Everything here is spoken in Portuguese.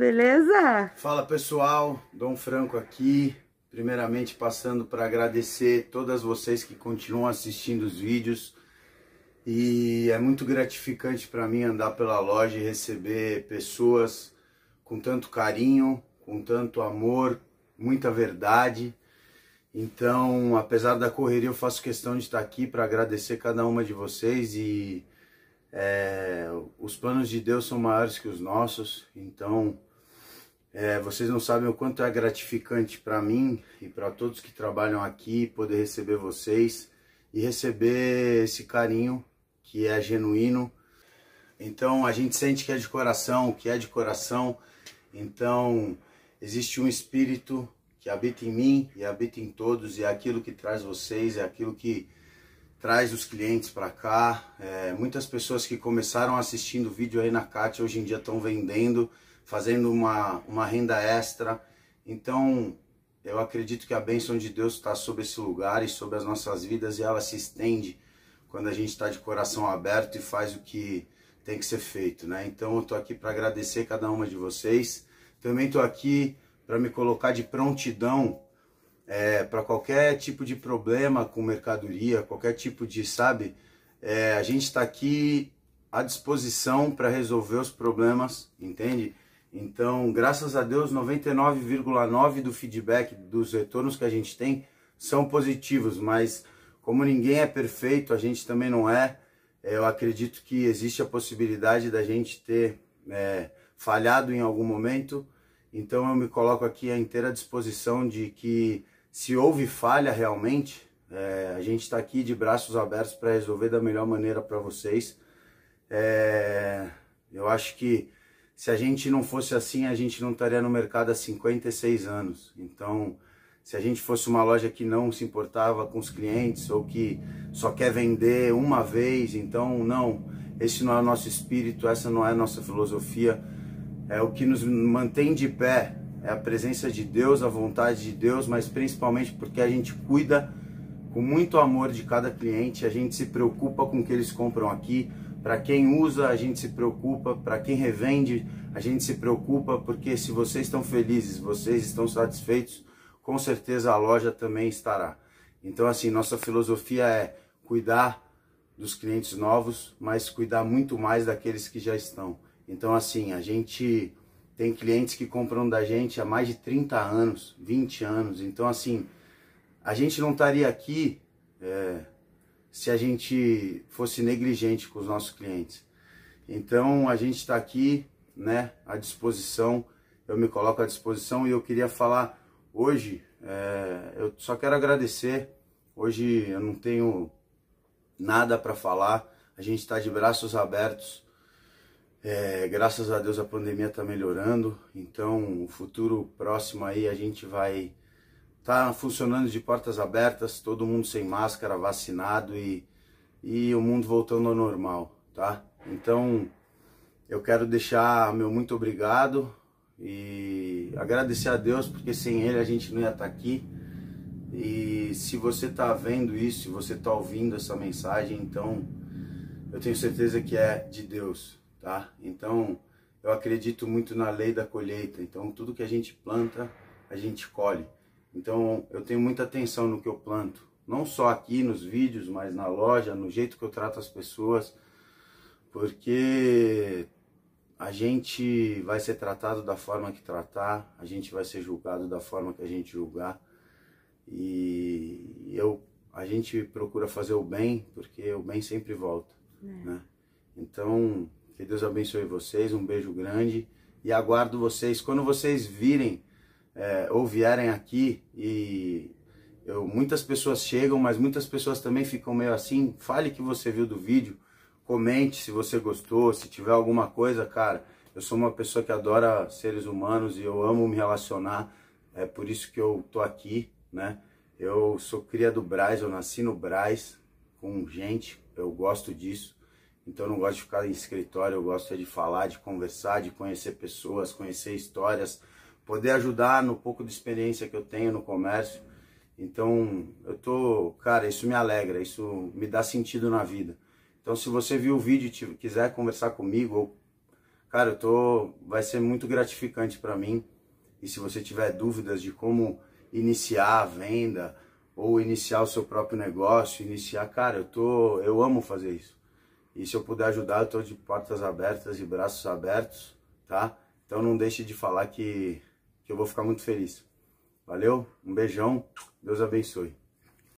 beleza? Fala pessoal, Dom Franco aqui. Primeiramente passando para agradecer todas vocês que continuam assistindo os vídeos. E é muito gratificante para mim andar pela loja e receber pessoas com tanto carinho, com tanto amor, muita verdade. Então, apesar da correria, eu faço questão de estar aqui para agradecer cada uma de vocês e é, os planos de Deus são maiores que os nossos. Então, é, vocês não sabem o quanto é gratificante para mim e para todos que trabalham aqui poder receber vocês e receber esse carinho que é genuíno. Então a gente sente que é de coração, que é de coração. Então existe um espírito que habita em mim e habita em todos e é aquilo que traz vocês, é aquilo que traz os clientes para cá. É, muitas pessoas que começaram assistindo o vídeo aí na Cátia hoje em dia estão vendendo fazendo uma, uma renda extra. Então, eu acredito que a bênção de Deus está sobre esse lugar e sobre as nossas vidas e ela se estende quando a gente está de coração aberto e faz o que tem que ser feito, né? Então eu estou aqui para agradecer cada uma de vocês. Também estou aqui para me colocar de prontidão é, para qualquer tipo de problema com mercadoria, qualquer tipo de, sabe? É, a gente está aqui à disposição para resolver os problemas, entende? Então, graças a Deus, 99,9% do feedback dos retornos que a gente tem são positivos, mas como ninguém é perfeito, a gente também não é, é, eu acredito que existe a possibilidade da gente ter é, falhado em algum momento, então eu me coloco aqui à inteira disposição de que se houve falha realmente, é, a gente está aqui de braços abertos para resolver da melhor maneira para vocês. É, eu acho que se a gente não fosse assim, a gente não estaria no mercado há 56 anos. Então, se a gente fosse uma loja que não se importava com os clientes ou que só quer vender uma vez, então não, esse não é o nosso espírito, essa não é a nossa filosofia. É o que nos mantém de pé, é a presença de Deus, a vontade de Deus, mas principalmente porque a gente cuida com muito amor de cada cliente, a gente se preocupa com o que eles compram aqui, para quem usa, a gente se preocupa, para quem revende, a gente se preocupa, porque se vocês estão felizes, vocês estão satisfeitos, com certeza a loja também estará. Então, assim, nossa filosofia é cuidar dos clientes novos, mas cuidar muito mais daqueles que já estão. Então, assim, a gente tem clientes que compram da gente há mais de 30 anos, 20 anos. Então, assim, a gente não estaria aqui. É, se a gente fosse negligente com os nossos clientes. Então a gente está aqui, né, à disposição. Eu me coloco à disposição e eu queria falar hoje. É, eu só quero agradecer. Hoje eu não tenho nada para falar. A gente está de braços abertos. É, graças a Deus a pandemia está melhorando. Então o futuro próximo aí a gente vai está funcionando de portas abertas, todo mundo sem máscara, vacinado e, e o mundo voltando ao normal, tá? Então, eu quero deixar meu muito obrigado e agradecer a Deus, porque sem Ele a gente não ia estar tá aqui. E se você está vendo isso, se você está ouvindo essa mensagem, então eu tenho certeza que é de Deus, tá? Então, eu acredito muito na lei da colheita. Então, tudo que a gente planta, a gente colhe. Então eu tenho muita atenção no que eu planto, não só aqui nos vídeos, mas na loja, no jeito que eu trato as pessoas, porque a gente vai ser tratado da forma que tratar, a gente vai ser julgado da forma que a gente julgar. E eu, a gente procura fazer o bem, porque o bem sempre volta, é. né? Então, que Deus abençoe vocês, um beijo grande e aguardo vocês quando vocês virem é, ou vierem aqui e eu, muitas pessoas chegam, mas muitas pessoas também ficam meio assim, fale que você viu do vídeo, comente se você gostou, se tiver alguma coisa, cara. Eu sou uma pessoa que adora seres humanos e eu amo me relacionar, é por isso que eu tô aqui, né? Eu sou cria do Braz, eu nasci no Braz, com gente, eu gosto disso. Então eu não gosto de ficar em escritório, eu gosto é de falar, de conversar, de conhecer pessoas, conhecer histórias, poder ajudar no pouco de experiência que eu tenho no comércio. Então, eu tô, cara, isso me alegra, isso me dá sentido na vida. Então, se você viu o vídeo e quiser conversar comigo, cara, eu tô, vai ser muito gratificante para mim. E se você tiver dúvidas de como iniciar a venda ou iniciar o seu próprio negócio, iniciar, cara, eu tô, eu amo fazer isso. E se eu puder ajudar, eu tô de portas abertas e braços abertos, tá? Então não deixe de falar que eu vou ficar muito feliz. Valeu, um beijão, Deus abençoe.